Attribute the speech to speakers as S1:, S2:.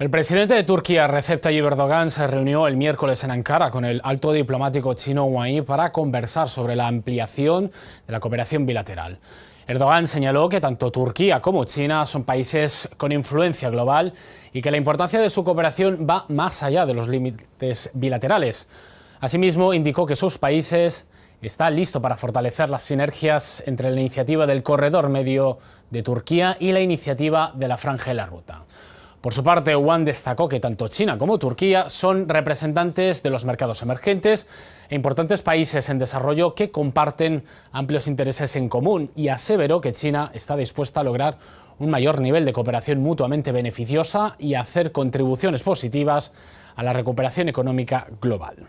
S1: El presidente de Turquía, Recep Tayyip Erdogan, se reunió el miércoles en Ankara con el alto diplomático chino Wang Yi para conversar sobre la ampliación de la cooperación bilateral. Erdogan señaló que tanto Turquía como China son países con influencia global y que la importancia de su cooperación va más allá de los límites bilaterales. Asimismo, indicó que sus países están listos para fortalecer las sinergias entre la iniciativa del Corredor Medio de Turquía y la iniciativa de la Franja de la Ruta. Por su parte, Wang destacó que tanto China como Turquía son representantes de los mercados emergentes e importantes países en desarrollo que comparten amplios intereses en común y aseveró que China está dispuesta a lograr un mayor nivel de cooperación mutuamente beneficiosa y hacer contribuciones positivas a la recuperación económica global.